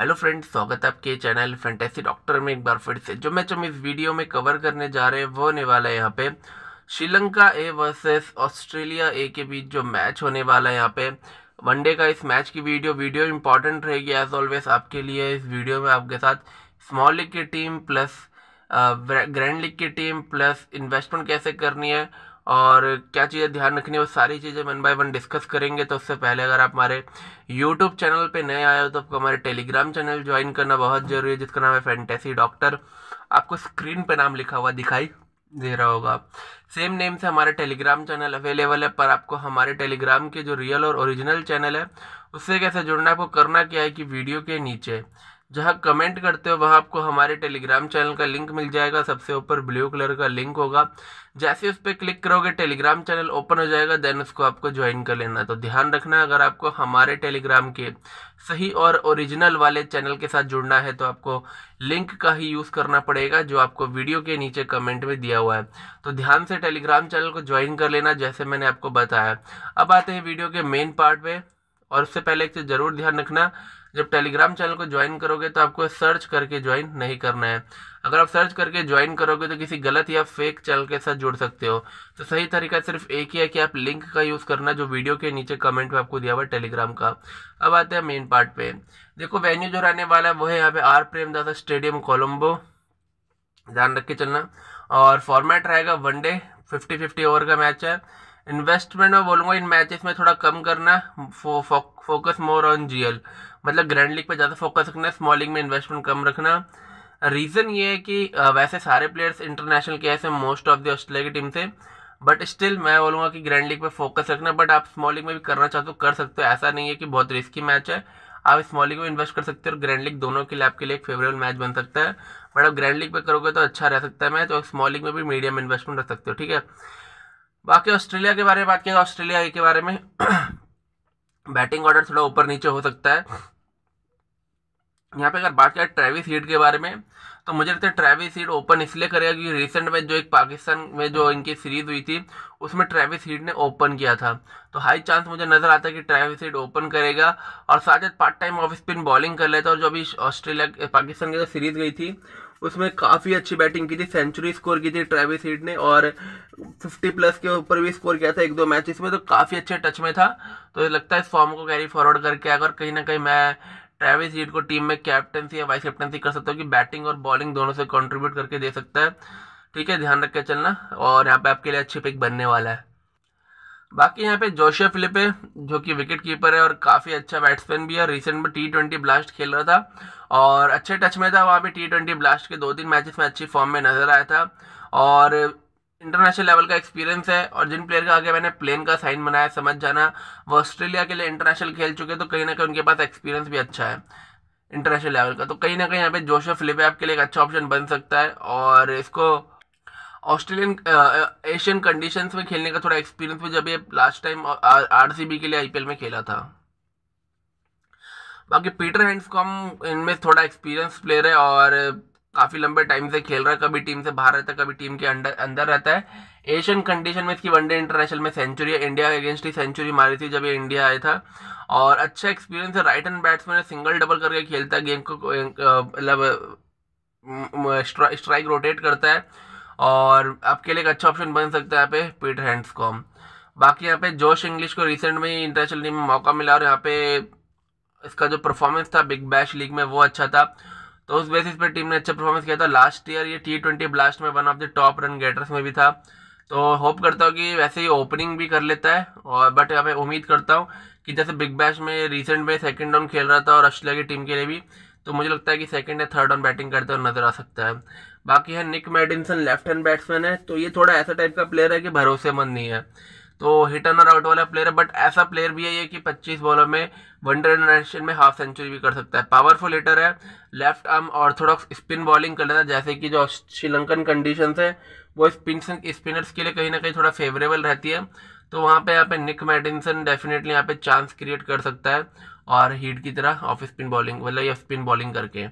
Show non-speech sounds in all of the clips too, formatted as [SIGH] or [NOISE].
hello friends स्वागत है आपके चैनल फैंटेसी डॉक्टर में एक बार फिर से जो मैच हम इस वीडियो में कवर करने जा रहे हैं वो होने वाला है यहाँ पे Sri Lanka A versus Australia A के बीच जो मैच होने वाला है यहाँ पे वनडे का इस मैच की वीडियो वीडियो इंपॉर्टेंट रहेगी एज ऑलवेज आपके लिए इस वीडियो में आपके साथ स्मॉल लीग की टीम प्लस ग्रैंड लीग की टीम प्लस इन्वेस्टमेंट कैसे करनी है और क्या चीज़ें ध्यान रखनी है वो सारी चीज़ें वन बाय वन डिस्कस करेंगे तो उससे पहले अगर आप हमारे यूट्यूब चैनल पे नए आए हो तो आपको हमारे टेलीग्राम चैनल ज्वाइन करना बहुत ज़रूरी है जिसका नाम है फैंटेसी डॉक्टर आपको स्क्रीन पे नाम लिखा हुआ दिखाई दे रहा होगा सेम नेम से हमारे टेलीग्राम चैनल अवेलेबल है पर आपको हमारे टेलीग्राम के जो रियल और ओरिजिनल चैनल है उससे कैसे जुड़ना है आपको करना क्या है कि वीडियो के नीचे जहाँ कमेंट करते हो वहाँ आपको हमारे टेलीग्राम चैनल का लिंक मिल जाएगा सबसे ऊपर ब्लू कलर का लिंक होगा जैसे उस पर क्लिक करोगे टेलीग्राम चैनल ओपन हो जाएगा देन उसको आपको ज्वाइन कर लेना तो ध्यान रखना अगर आपको हमारे टेलीग्राम के सही और ओरिजिनल वाले चैनल के साथ जुड़ना है तो आपको लिंक का ही यूज़ करना पड़ेगा जो आपको वीडियो के नीचे कमेंट में दिया हुआ है तो ध्यान से टेलीग्राम चैनल को ज्वाइन कर लेना जैसे मैंने आपको बताया अब आते हैं वीडियो के मेन पार्ट पे और उससे पहले एक चीज़ ज़रूर ध्यान रखना जब टेलीग्राम चैनल को ज्वाइन करोगे तो आपको सर्च करके ज्वाइन नहीं करना है अगर आप सर्च करके ज्वाइन करोगे तो किसी गलत या फेक चैनल के साथ जुड़ सकते हो तो सही तरीका सिर्फ एक ही है कि आप लिंक का यूज़ करना जो वीडियो के नीचे कमेंट में आपको दिया हुआ टेलीग्राम का अब आते हैं मेन पार्ट पे देखो वेन्यू जो रहने वाला है वो है यहाँ पे आर प्रेमदास स्टेडियम कोलम्बो ध्यान रख के चलना और फॉर्मेट रहेगा वनडे फिफ्टी फिफ्टी ओवर का मैच है इन्वेस्टमेंट में बोलूँगा इन मैचेस में थोड़ा कम करना fo, fo, focus more on GL मतलब ग्रैंड लीग पे ज़्यादा फोकस रखना स्मॉल लीग में इन्वेस्टमेंट कम रखना रीज़न ये है कि वैसे सारे प्लेयर्स इंटरनेशनल के ऐसे मोस्ट ऑफ द ऑस्ट्रेलिया की टीम से बट स्टिल मैं बोलूँगा कि ग्रैंड लीग पे फोकस रखना बट आप स्मॉल लीग में भी करना चाहते हो तो कर सकते हो ऐसा नहीं है कि बहुत रिस्की मैच है आप स्मॉल लीग में इन्वेस्ट कर सकते हो और ग्रैंड लीग दोनों के लिए आपके लिए एक फेवरेबल मैच बन सकता है बट आप ग्रैंड लीग पे करोगे तो अच्छा रह सकता है मैच और स्मॉल लीग में भी मीडियम इन्वेस्टमेंट रख सकते हो ठीक है बाकी ऑस्ट्रेलिया के बारे में बात किया ऑस्ट्रेलिया के बारे में बैटिंग [CLEARS THROAT] ऑर्डर थोड़ा ऊपर नीचे हो सकता है यहाँ पे अगर बात करें ट्रेविस हीट के बारे में तो मुझे लगता है ट्रेविस हीट ओपन इसलिए करेगा क्योंकि रिसेंट में जो एक पाकिस्तान में जो इनकी सीरीज हुई थी उसमें ट्रेविस हीट ने ओपन किया था तो हाई चांस मुझे नज़र आता है कि ट्रेविस हीड ओपन करेगा और साथ ही part time off spin bowling कर लेता और जो अभी ऑस्ट्रेलिया पाकिस्तान की जो सीरीज गई थी उसमें काफ़ी अच्छी बैटिंग की थी सेंचुरी स्कोर की थी ट्रेविस हीट ने और 50 प्लस के ऊपर भी स्कोर किया था एक दो मैच इसमें तो काफ़ी अच्छे टच में था तो लगता है इस फॉर्म को कैरी फॉरवर्ड करके अगर कहीं ना कहीं मैं ट्रेविस रीड को टीम में कैप्टनसी या वाइस कैप्टनसी कर सकते हो कि बैटिंग और बॉलिंग दोनों से कंट्रीब्यूट करके दे सकता है ठीक है ध्यान रख के चलना और यहाँ पे आपके लिए अच्छी पिक बनने वाला है बाकी यहाँ पे जोशिया फिलिप है जो कि विकेट कीपर है और काफ़ी अच्छा बैट्समैन भी है रिसेंट में टी ट्वेंटी ब्लास्ट खेल रहा था और अच्छे टच में था वहाँ पे टी ट्वेंटी ब्लास्ट के दो तीन मैचेस में अच्छी फॉर्म में नज़र आया था और इंटरनेशनल लेवल का एक्सपीरियंस है और जिन प्लेयर का आगे मैंने प्लेन का साइन बनाया समझ जाना वो ऑस्ट्रेलिया के लिए इंटरनेशनल खेल चुके हैं तो कहीं ना कहीं उनके पास एक्सपीरियंस भी अच्छा है इंटरनेशनल लेवल का तो कहीं ना कहीं यहाँ पे जोशो फिलिपे आपके लिए एक अच्छा ऑप्शन बन सकता है और इसको ऑस्ट्रेलियन एशियन कंडीशंस में खेलने का थोड़ा एक्सपीरियंस भी जब ये लास्ट टाइम आरसीबी के लिए आईपीएल में खेला था बाकी पीटर हैंड्सकॉम इनमें थोड़ा एक्सपीरियंस प्लेयर है और काफ़ी लंबे टाइम से खेल रहा है कभी टीम से बाहर रहता है कभी टीम के अंडर अंदर रहता है एशियन कंडीशन में इसकी वनडे इंटरनेशनल में सेंचुरी है इंडिया अगेंस्ट ही सेंचुरी मारी थी जब ये इंडिया आया था और अच्छा एक्सपीरियंस है right hand batsman single double करके खेलता है गेम को मतलब स्ट्राइक रोटेट करता है और आपके लिए एक अच्छा ऑप्शन बन सकता है यहाँ पे पीटर हैंड्सकॉम बाकी यहाँ पे जोश इंग्लिश को रिसेंट में ही इंटरनेशनल टीम में मौका मिला और यहाँ पे इसका जो परफॉर्मेंस था बिग बैश लीग में वो अच्छा था तो उस बेसिस पर टीम ने अच्छा परफॉर्मेंस किया था लास्ट ईयर ये टी ट्वेंटी ब्लास्ट में one of the top run getters में भी था तो होप करता हूँ कि वैसे ही ओपनिंग भी कर लेता है और बट मैं उम्मीद करता हूँ कि जैसे बिग बैश में रिसेंट में सेकेंड डाउन खेल रहा था और ऑस्ट्रेलिया की टीम के लिए भी तो मुझे लगता है कि सेकंड या थर्ड ऑन बैटिंग करते हुए नजर आ सकता है बाकी है Nic Maddinson left hand batsman है तो ये थोड़ा ऐसा टाइप का प्लेयर है कि भरोसेमंद नहीं है तो हिटर और आउट वाला प्लेयर है बट ऐसा प्लेयर भी है ये कि 25 बॉलर में वनडर इंटरनेशनल में हाफ सेंचुरी भी कर सकता है पावरफुल हिटर है left arm orthodox spin bowling कर लेता है जैसे कि जो श्रीलंकन कंडीशन है वो स्पिन स्पिनर्स के लिए कहीं ना कहीं थोड़ा फेवरेबल रहती है तो वहाँ पे यहाँ पे निक मेडिसन डेफिनेटली यहाँ पे चांस क्रिएट कर सकता है और हीट की तरह ऑफ स्पिन बॉलिंग मतलब या स्पिन बॉलिंग करके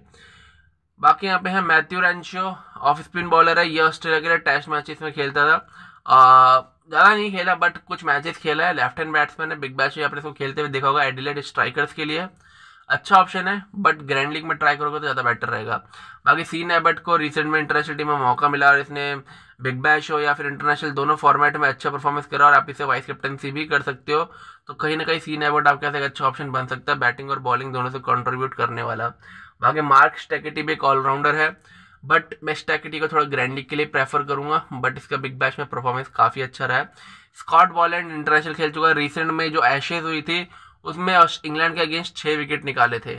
बाकी यहाँ पे है Matthew Renshaw off spin bowler है ये ऑस्ट्रेलिया के लिए टेस्ट मैचेस में खेलता था ज़्यादा नहीं खेला बट कुछ मैचेस खेला है लेफ्ट हैंड बैट्समैन है बिग बैश में आपने इसको खेलते हुए देखा होगा एडिलेट स्ट्राइकर्स के लिए अच्छा ऑप्शन है बट ग्रैंड लीग में ट्राई करोगे तो ज़्यादा बेटर रहेगा बाकी सीन एबट को रिसेंट में इंटरनेशनल टीम में मौका मिला और इसने बिग बैश हो या फिर इंटरनेशनल दोनों फॉर्मेट में अच्छा परफॉर्मेंस करा और आप इसे वाइस कैप्टनसी भी कर सकते हो तो कहीं ना कहीं सीन एबट आपके पास एक अच्छा ऑप्शन बन सकता है बैटिंग और बॉलिंग दोनों से कॉन्ट्रीब्यूट करने वाला बाकी मार्क स्टेकेटी भी एक ऑलराउंडर है बट मैं स्टैकिटी को थोड़ा ग्रैंडिक के लिए प्रेफर करूंगा बट इसका बिग बैश में परफॉर्मेंस काफ़ी अच्छा रहा है स्कॉट बॉलैंड इंटरनेशनल खेल चुका है रिसेंट में जो एशेज हुई थी उसमें इंग्लैंड के अगेंस्ट छः विकेट निकाले थे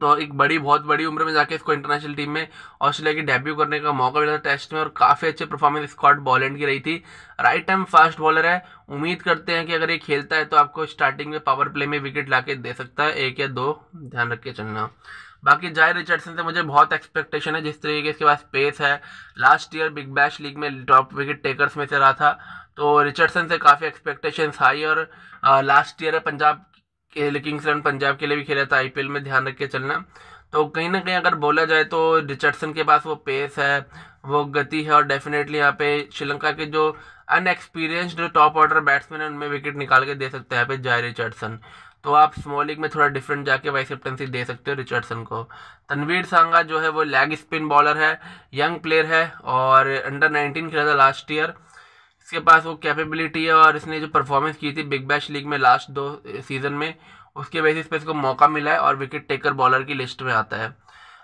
तो एक बड़ी बहुत बड़ी उम्र में जाके इसको इंटरनेशनल टीम में ऑस्ट्रेलिया की डेब्यू करने का मौका मिला था टेस्ट में और काफ़ी अच्छे परफॉर्मेंस स्कॉट बॉलैंड की रही थी राइट टाइम फास्ट बॉलर है उम्मीद करते हैं कि अगर ये खेलता है तो आपको स्टार्टिंग में पावर प्ले में विकेट ला दे सकता है एक या दो ध्यान रख के चलना बाकी जाय रिचर्डसन से मुझे बहुत एक्सपेक्टेशन है जिस तरीके इसके पास पेस है last year Big Bash League में टॉप विकेट टेकर्स में से रहा था तो रिचर्डसन से काफ़ी एक्सपेक्टेशन हाई और लास्ट ईयर पंजाब के किंग्स इलेवन पंजाब के लिए भी खेला था आईपीएल में ध्यान रख के चलना तो कहीं ना कहीं अगर बोला जाए तो रिचर्डसन के पास वो पेस है वो गति है और डेफिनेटली यहाँ पे श्रीलंका के जो अनएक्सपीरियंस्ड टॉप ऑर्डर बैट्समैन है उनमें विकेट निकाल के दे सकते हैं यहाँ पे जाय रिचर्डसन तो आप स्मॉल लीग में थोड़ा डिफरेंट जाके वाइस कैप्टनसी दे सकते हो रिचर्डसन को तनवीर सांगा जो है वो लेग स्पिन बॉलर है यंग प्लेयर है और अंडर नाइनटीन खेला था लास्ट ईयर इसके पास वो कैपेबिलिटी है और इसने जो परफॉर्मेंस की थी बिग बैश लीग में लास्ट दो सीज़न में उसके बेसिस पे इसको मौका मिला है और विकेट टेकर बॉलर की लिस्ट में आता है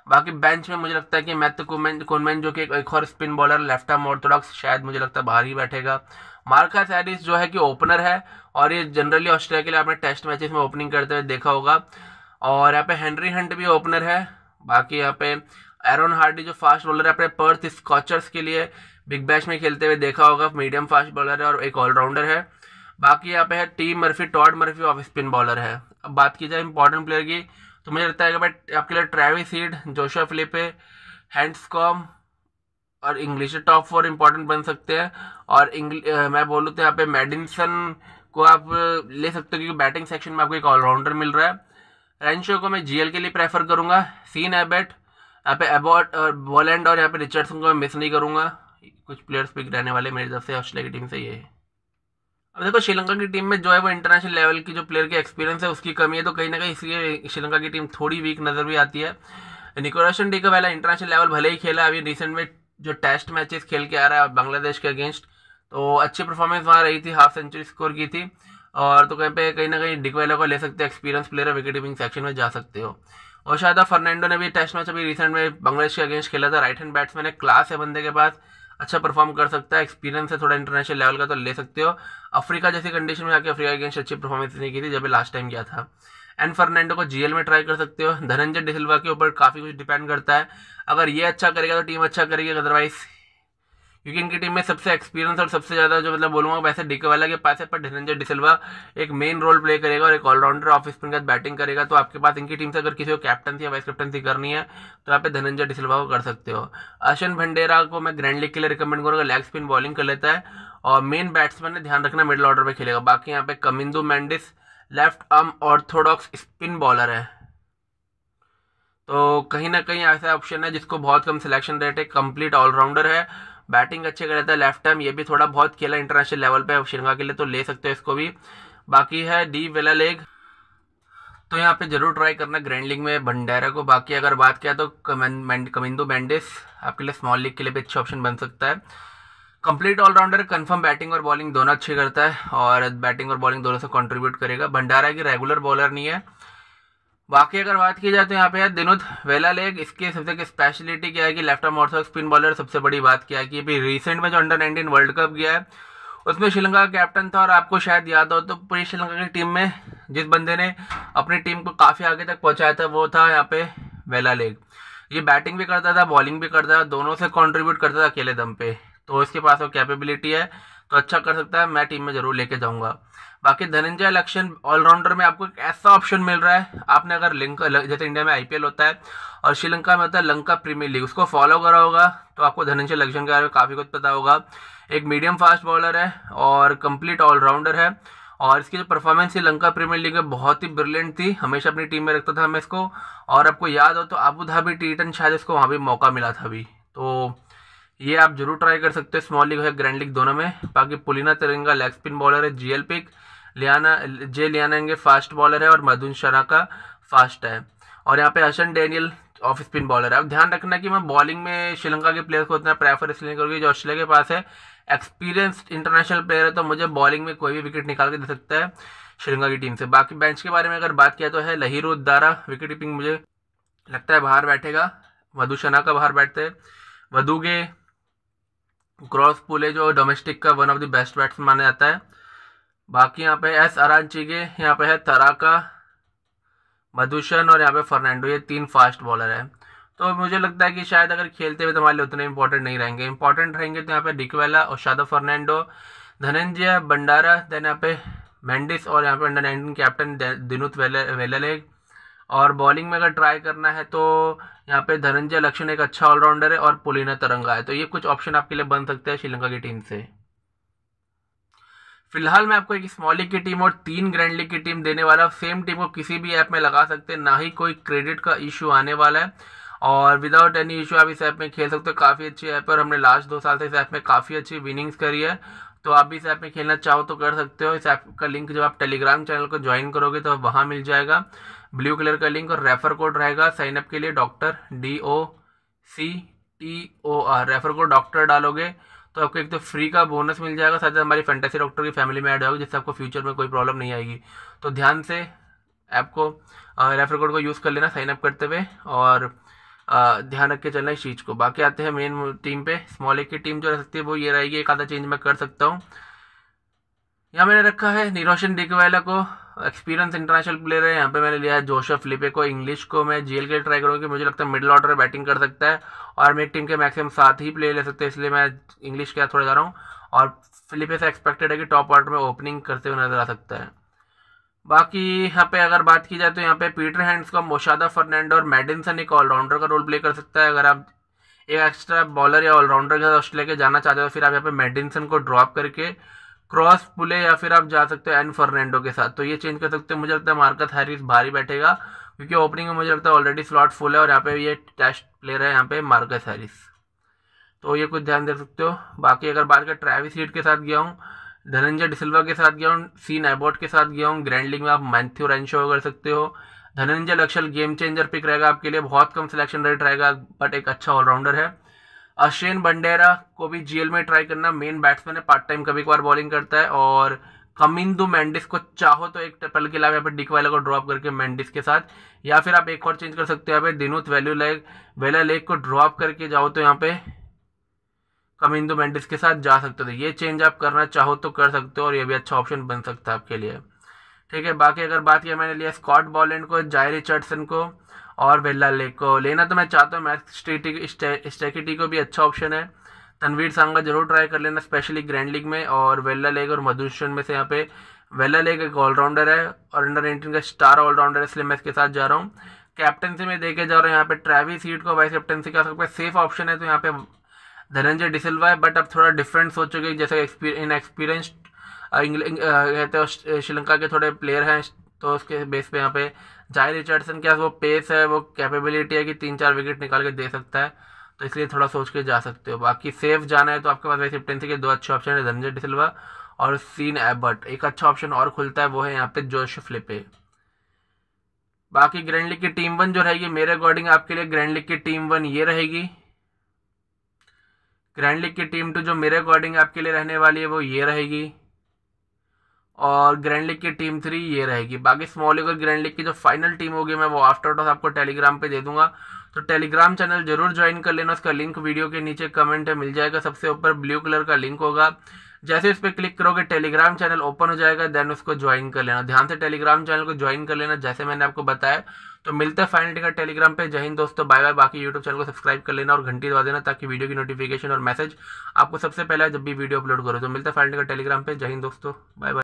बाकी बेंच में मुझे लगता है कि मैथ कुमेन कोनमैन जो कि एक और spin bowler left arm orthodox शायद मुझे लगता है बाहर ही बैठेगा मार्कस एडिस जो है कि ओपनर है और ये जनरली ऑस्ट्रेलिया के लिए आपने टेस्ट मैचेस में ओपनिंग करते हुए देखा होगा और यहाँ पे हेनरी हंट भी ओपनर है बाकी यहाँ पे एरोन हार्डी जो फास्ट बॉलर है अपने पर्थ स्कॉचर्स के लिए बिग बैश में खेलते हुए देखा होगा मीडियम फास्ट बॉलर है और एक ऑलराउंडर है बाकी यहाँ पे है T Murphy Todd Murphy off spin bowler है अब बात की जाए इंपॉर्टेंट प्लेयर की तो मुझे लगता है कि भाई आपके लिए ट्रेविस सीड जोशा फिलिपे हैंड्सकॉम और इंग्लिश टॉप फोर इम्पोर्टेंट बन सकते हैं और इंग्लिश मैं बोलूँ तो यहाँ पे मेडिसन को आप ले सकते हो क्योंकि बैटिंग सेक्शन में आपको एक ऑलराउंडर मिल रहा है रेंशो को मैं जीएल के लिए प्रेफर करूँगा सीन एबेट यहाँ पे एबॉट और बॉलैंड और यहाँ पे रिचर्डसन को मैं मिस नहीं करूँगा कुछ प्लेयर्स पिक रहने वाले मेरी तरफ से ऑस्ट्रेलिया की टीम से ये है अब देखो श्रीलंका की टीम में जो है वो इंटरनेशनल लेवल की जो प्लेयर की एक्सपीरियंस है उसकी कमी है तो कहीं ना कहीं इसलिए श्रीलंका की टीम थोड़ी वीक नज़र भी आती है निकोराशन डी का वाला इंटरनेशनल लेवल भले ही खेला अभी रिसेंट में जो टेस्ट मैचेस खेल के आ रहा है बांग्लादेश के अगेंस्ट तो अच्छी परफॉर्मेंस वहाँ रही थी हाफ सेंचुरी स्कोर की थी और तो कहीं पे कहीं ना कहीं डिकवेलो को ले सकते हो एक्सपीरियंस प्लेयर है विकेट कीपिंग सेक्शन में जा सकते हो और शायद फर्नांडो ने भी टेस्ट मैच अभी रिसेंट में बांग्लादेश के अगेंस्ट खेला था राइट हैंड बैट्समैन है क्लास है बंदे के पास अच्छा परफॉर्म कर सकता है एक्सपीरियंस है थोड़ा इंटरनेशनल लेवल का तो ले सकते हो अफ्रीका जैसी कंडीशन में आके अफ्रीका अगेंस्ट अच्छी परफॉर्मेंस नहीं की थी जब लास्ट टाइम गया था एंड फर्नांडो को जीएल में ट्राई कर सकते हो धनंजय डिसिल्वा के ऊपर काफ़ी कुछ डिपेंड करता है अगर ये अच्छा करेगा तो टीम अच्छा करेगी अदरवाइज क्योंकि इनकी टीम में सबसे एक्सपीरियंस और सबसे ज़्यादा जो मतलब बोलूंगा वैसे वाला के पास है पर धनंजय डिसिल्वा एक मेन रोल प्ले करेगा और एक ऑलराउंडर ऑफ स्पिन के साथ बैटिंग करेगा तो आपके पास इनकी टीम से अगर किसी को कैप्टनसी या वाइस कैप्टनसी करनी है तो आप धनंजय डिसिल्वा को कर सकते हो अशन भंडेरा को मैं ग्रैंड लीग के लिए रिकमेंड करूँगा लेग स्पिन बॉलिंग कर लेता है और मेन बैट्समैन ने ध्यान रखना मिडिल ऑर्डर पर खेलेगा बाकी यहाँ पे Kamindu Mendis left arm orthodox spin bowler है तो कहीं ना कहीं ऐसा ऑप्शन है जिसको बहुत कम सिलेक्शन रेट है कंप्लीट ऑलराउंडर है बैटिंग अच्छे कर लेता है लेफ्ट आर्म ये भी थोड़ा बहुत खेला इंटरनेशनल लेवल पे श्रीलंका के लिए तो ले सकते हो इसको भी बाकी है डी वेला लेग तो यहाँ पे जरूर ट्राई करना ग्रैंड लीग में भंडारा को बाकी अगर बात किया तो कमिंदो बैंडिस आपके लिए स्मॉल लीग के लिए भी अच्छा ऑप्शन बन सकता है कंप्लीट ऑलराउंडर कंफर्म बैटिंग और बॉलिंग दोनों अच्छी करता है और बैटिंग और बॉलिंग दोनों से कंट्रीब्यूट करेगा भंडारा की रेगुलर बॉलर नहीं है बाकी अगर बात की जाए तो यहाँ पे यार दिनोद वेला लेग इसकी सबसे स्पेशलिटी क्या है कि left arm orthodox spin bowler सबसे बड़ी बात क्या है कि अभी रिसेंट में जो अंडर नाइनटीन वर्ल्ड कप गया है उसमें श्रीलंका का कैप्टन था और आपको शायद याद हो तो पूरी श्रीलंका की टीम में जिस बंदे ने अपनी टीम को काफ़ी आगे तक पहुँचाया था वो था यहाँ पे वेला लेग ये बैटिंग भी करता था बॉलिंग भी करता था दोनों से कॉन्ट्रीब्यूट करता था अकेले दम पे तो इसके पास वो कैपेबिलिटी है तो अच्छा कर सकता है मैं टीम में जरूर लेके जाऊंगा बाकी धनंजय लक्षण ऑलराउंडर में आपको एक ऐसा ऑप्शन मिल रहा है आपने अगर लिंक जैसे इंडिया में आईपीएल होता है और श्रीलंका में होता है लंका प्रीमियर लीग उसको फॉलो करा होगा तो आपको धनंजय लक्षण के बारे में काफ़ी कुछ पता होगा एक मीडियम फास्ट बॉलर है और कंप्लीट ऑलराउंडर है और इसकी जो परफॉर्मेंस थी लंका प्रीमियर लीग में बहुत ही ब्रिलियंट थी हमेशा अपनी टीम में रखता था मैं इसको और आपको याद हो तो आबू धाबी टी शायद इसको वहाँ भी मौका मिला था अभी तो ये आप जरूर ट्राई कर सकते हैं स्मॉल लीग है ग्रैंड लीग दोनों में बाकी Pulina Tharanga leg spin bowler है जीएल पिक लियाना जे लियानांगे फास्ट बॉलर है और मधुन शरा का फास्ट है और यहाँ पे Ashan Daniel off spin bowler है अब ध्यान रखना कि मैं बॉलिंग में श्रीलंका के प्लेयर को इतना प्रेफर इसलिए नहीं करूँगी जो ऑस्ट्रेलिया के पास है एक्सपीरियंस्ड इंटरनेशनल प्लेयर है तो मुझे बॉलिंग में कोई भी विकेट निकाल के दे सकता है श्रीलंका की टीम से बाकी बेंच के बारे में अगर बात किया तो है लहीर उद्दारा विकेट कीपिंग मुझे लगता है बाहर बैठेगा वधु शना का बाहर बैठते हैं वधुगे क्रॉस पुल है जो डोमेस्टिक का one of the best batsman माना जाता है बाकी यहाँ पे एस अरानचिगे यहाँ पे है तराका मधुसन और यहाँ पे फर्नांडो ये तीन फास्ट बॉलर है तो मुझे लगता है कि शायद अगर खेलते हुए तो हमारे लिए उतने इंपॉर्टेंट नहीं रहेंगे इंपॉर्टेंट रहेंगे तो यहाँ पे डिकवेला और शादा फर्नांडो धनंजय भंडारा देन यहाँ पे मैंडिस और यहाँ पे अंडर नाइनटीन कैप्टन दिनुत वेले वेलेग और बॉलिंग में अगर ट्राई करना है तो यहाँ पे धनंजय लक्ष्मण एक अच्छा ऑलराउंडर है और पुलिना तरंगा है तो ये कुछ ऑप्शन आपके लिए बन सकते हैं श्रीलंका की टीम से फिलहाल मैं आपको एक स्मॉल लीग की टीम और तीन ग्रैंड लीग की टीम देने वाला हूँ सेम टीम को किसी भी ऐप में लगा सकते हैं ना ही कोई क्रेडिट का इशू आने वाला है और विदाउट एनी इशू आप इस ऐप में खेल सकते हो काफ़ी अच्छी ऐप है और हमने लास्ट दो साल से इस ऐप में काफ़ी अच्छी विनिंग्स करी है तो आप भी इस ऐप में खेलना चाहो तो कर सकते हो इस ऐप का लिंक जब आप टेलीग्राम चैनल को ज्वाइन करोगे तो वहाँ मिल जाएगा ब्लू कलर का लिंक और रेफर कोड रहेगा साइनअप के लिए doctor D O C T O R refer code doctor डालोगे तो आपको एक तो फ्री का बोनस मिल जाएगा साथ ही हमारी फैंटेसी डॉक्टर की फैमिली में ऐड होगी जिससे आपको फ्यूचर में कोई प्रॉब्लम नहीं आएगी तो ध्यान से ऐप को रेफर कोड को यूज़ कर लेना साइनअप करते हुए और आ, ध्यान रख के चलना इस चीज़ को बाकी आते हैं मेन टीम पे स्मॉल एक की टीम जो रह सकती है वो ये रहेगी एक आधा चेंज मैं कर सकता हूँ यहाँ मैंने रखा है निरोशन डिकवेला को एक्सपीरियंस इंटरनेशनल प्लेयर है यहाँ पे मैंने लिया है जोशफ फिलिपे को इंग्लिश को मैं जेल के ट्राई करूँगी मुझे लगता है मिडिल ऑर्डर में बैटिंग कर सकता है और मेरी टीम के मैक्सिमम सात ही प्लेयर ले सकते हैं इसलिए मैं इंग्लिश के थोड़ा जा रहा हूँ और फिलिपे से एक्सपेक्टेड है कि टॉप ऑर्डर में ओपनिंग करते हुए नजर आ सकता है बाकी यहाँ पे अगर बात की जाए तो यहाँ पे पीटर हैंड्स का मोशादा फर्नैंडो और मेडिनसन एक ऑलराउंडर का रोल प्ले कर सकता है अगर आप एक एक्स्ट्रा बॉलर या ऑलराउंडर के साथ ऑस्ट्रेलिया के जाना चाहते हो फिर आप यहाँ पे मेडिनसन को ड्रॉप करके क्रॉस पुले या फिर आप जा सकते हो एन फर्नेंडो के साथ तो ये चेंज कर सकते हो मुझे लगता है मार्कस हैरिस भारी बैठेगा क्योंकि ओपनिंग में मुझे लगता है ऑलरेडी स्लॉट फुल है और यहाँ पे ये टेस्ट प्लेयर है यहाँ पे मार्कस हैरिस तो ये कुछ ध्यान दे सकते हो बाकी अगर बात करें ट्रैविस सीट के साथ गया हूँ धनंजय डिसल्वा के साथ गया हूँ सी नैबोट के साथ गया हूँ ग्रैंड में आप मैथ्यू रेंशो कर सकते हो Dhananjaya Lakshan game changer pick रहेगा आपके लिए बहुत कम सिलेक्शन रेट रहेगा बट एक अच्छा ऑलराउंडर है अशेन बंडेरा को भी जीएल में ट्राई करना मेन बैट्समैन है पार्ट टाइम कभी कभार बॉलिंग करता है और कमिंदू मेंडिस को चाहो तो एक ट्रिपल के अलावा यहाँ पर डिक वाला को ड्रॉप करके मेंडिस के साथ या फिर आप एक और चेंज कर सकते हो यहाँ पे दिनुत वैल्यू लेग वेला लेग को ड्रॉप करके जाओ तो यहाँ पे कमिंदू मेंडिस के साथ जा सकते हो तो ये चेंज आप करना चाहो तो कर सकते हो और ये भी अच्छा ऑप्शन बन सकता है आपके लिए ठीक है बाकी अगर बात किया मैंने लिया स्कॉट बॉलैंड को जाय रिचर्डसन को और बिरला लेक को लेना तो मैं चाहता हूँ मैथ स्टेकिटी को भी अच्छा ऑप्शन है तनवीर सांगा जरूर ट्राई कर लेना स्पेशली ग्रैंड लीग में और वेल्ला लेग और मधुसूदन में से यहाँ पे वेल्ला लेग एक ऑलराउंडर है और अंडर नाइनटीन का स्टार ऑलराउंडर है इसलिए मैं इसके साथ जा रहा हूँ कैप्टनसी में देखे जा रहा हूँ यहाँ पे ट्रैवी सीट को वाइस कैप्टनसी का सबका सेफ ऑप्शन है तो यहाँ पे धनंजय डिसल्वा है बट अब थोड़ा डिफरेंट सोच चुके जैसे इन uh, इंग्लैंड uh, कहते हैं श्रीलंका के थोड़े प्लेयर हैं तो उसके बेस पर यहाँ पे जाय रिचर्डसन के पास वो पेस है वो कैपेबिलिटी है कि तीन चार विकेट निकाल के दे सकता है तो इसलिए थोड़ा सोच के जा सकते हो बाकी सेफ जाना है तो आपके पास वैसे टेंसी के दो अच्छे ऑप्शन है धनजय डिसवा और सीन एबर्ट एक अच्छा ऑप्शन और खुलता है वो है यहाँ पे जोश फ्लिपे बाकी ग्रैंड लीग की टीम वन जो रहेगी मेरे अकॉर्डिंग आपके लिए ग्रैंड लीग की टीम वन ये रहेगी ग्रैंड लीग की टीम टू जो मेरे अकॉर्डिंग आपके लिए रहने वाली है वो ये रहेगी और ग्रैंड लीग की टीम थ्री ये रहेगी बाकी स्मॉल लीग और ग्रैंड लीग की जो फाइनल टीम होगी मैं वो आफ्टर टॉस आपको टेलीग्राम पे दे दूंगा तो टेलीग्राम चैनल जरूर ज्वाइन कर लेना उसका लिंक वीडियो के नीचे कमेंट में मिल जाएगा सबसे ऊपर ब्लू कलर का लिंक होगा जैसे इस पर क्लिक करोगे टेलीग्राम चैनल ओपन हो जाएगा देन उसको ज्वाइन कर लेना ध्यान से टेलीग्राम चैनल को ज्वाइन कर लेना जैसे मैंने आपको बताया तो मिलते हैं फाइनल टिकट टेलीग्राम पे जहीन दोस्तों बाय बाय बाकी यूट्यूब चैनल को सब्सक्राइब कर लेना और घंटी दबा देना ताकि वीडियो की नोटिफिकेशन और मैसेज आपको सबसे पहले जब भी वीडियो अपलोड करो तो मिलते फाइनल टिकट टेलीग्राम पे जहीन दोस्तों बाय बाय